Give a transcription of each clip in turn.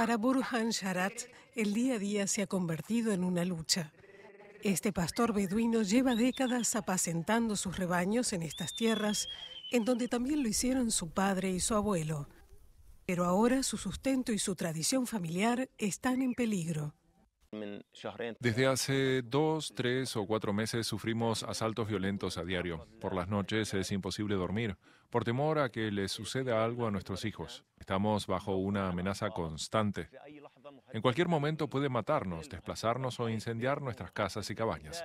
Para Burhan Sharat, el día a día se ha convertido en una lucha. Este pastor beduino lleva décadas apacentando sus rebaños en estas tierras, en donde también lo hicieron su padre y su abuelo. Pero ahora su sustento y su tradición familiar están en peligro. Desde hace dos, tres o cuatro meses sufrimos asaltos violentos a diario. Por las noches es imposible dormir, por temor a que les suceda algo a nuestros hijos. Estamos bajo una amenaza constante. En cualquier momento puede matarnos, desplazarnos o incendiar nuestras casas y cabañas.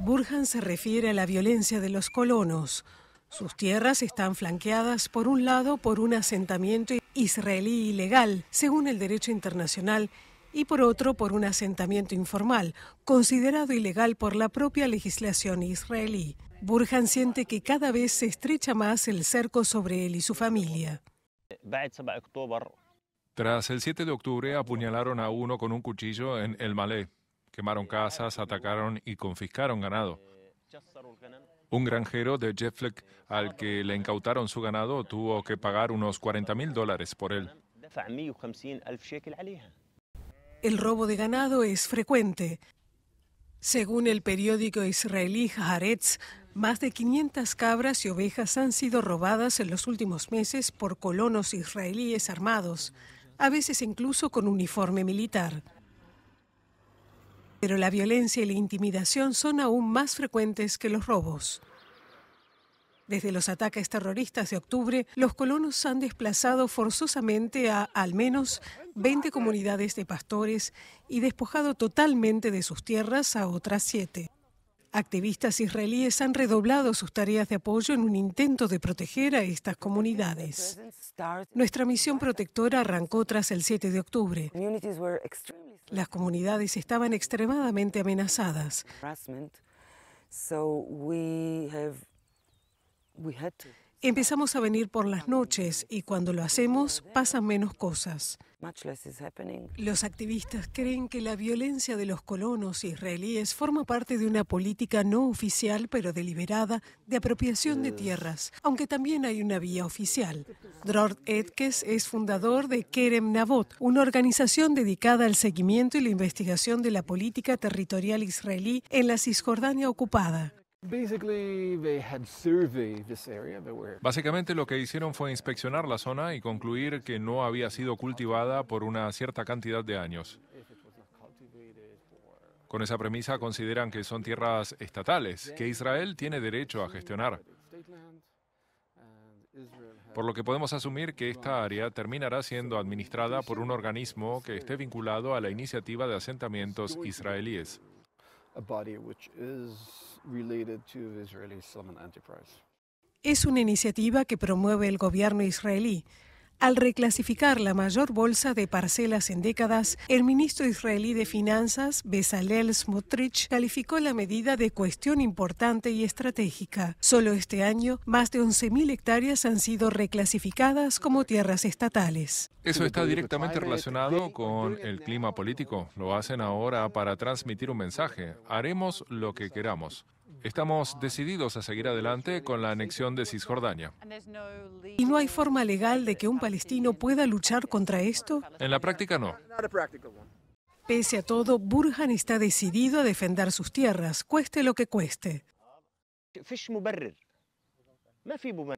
Burhan se refiere a la violencia de los colonos. Sus tierras están flanqueadas por un lado por un asentamiento israelí ilegal, según el derecho internacional, y por otro por un asentamiento informal, considerado ilegal por la propia legislación israelí. Burhan siente que cada vez se estrecha más el cerco sobre él y su familia. Tras el 7 de octubre apuñalaron a uno con un cuchillo en El Malé, quemaron casas, atacaron y confiscaron ganado. Un granjero de Jeffleck al que le incautaron su ganado tuvo que pagar unos 40 mil dólares por él el robo de ganado es frecuente. Según el periódico israelí Haaretz, más de 500 cabras y ovejas han sido robadas en los últimos meses por colonos israelíes armados, a veces incluso con uniforme militar. Pero la violencia y la intimidación son aún más frecuentes que los robos. Desde los ataques terroristas de octubre, los colonos han desplazado forzosamente a al menos 20 comunidades de pastores y despojado totalmente de sus tierras a otras siete. Activistas israelíes han redoblado sus tareas de apoyo en un intento de proteger a estas comunidades. Nuestra misión protectora arrancó tras el 7 de octubre. Las comunidades estaban extremadamente amenazadas. Empezamos a venir por las noches y cuando lo hacemos pasan menos cosas. Los activistas creen que la violencia de los colonos israelíes forma parte de una política no oficial pero deliberada de apropiación de tierras, aunque también hay una vía oficial. Dror Etkes es fundador de Kerem Navot, una organización dedicada al seguimiento y la investigación de la política territorial israelí en la Cisjordania ocupada. Básicamente lo que hicieron fue inspeccionar la zona y concluir que no había sido cultivada por una cierta cantidad de años. Con esa premisa consideran que son tierras estatales, que Israel tiene derecho a gestionar. Por lo que podemos asumir que esta área terminará siendo administrada por un organismo que esté vinculado a la iniciativa de asentamientos israelíes a body which is related to the Israeli Solomon Enterprise. Es una iniciativa que promueve el gobierno israelí al reclasificar la mayor bolsa de parcelas en décadas, el ministro israelí de Finanzas, Bezalel Smotrich, calificó la medida de cuestión importante y estratégica. Solo este año, más de 11.000 hectáreas han sido reclasificadas como tierras estatales. Eso está directamente relacionado con el clima político. Lo hacen ahora para transmitir un mensaje. Haremos lo que queramos. Estamos decididos a seguir adelante con la anexión de Cisjordania. ¿Y no hay forma legal de que un palestino pueda luchar contra esto? En la práctica no. Pese a todo, Burhan está decidido a defender sus tierras, cueste lo que cueste.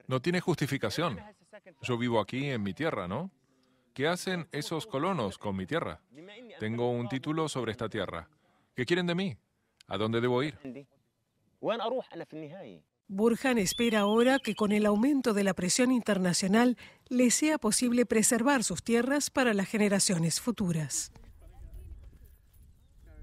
No tiene justificación. Yo vivo aquí en mi tierra, ¿no? ¿Qué hacen esos colonos con mi tierra? Tengo un título sobre esta tierra. ¿Qué quieren de mí? ¿A dónde debo ir? Burhan espera ahora que con el aumento de la presión internacional le sea posible preservar sus tierras para las generaciones futuras.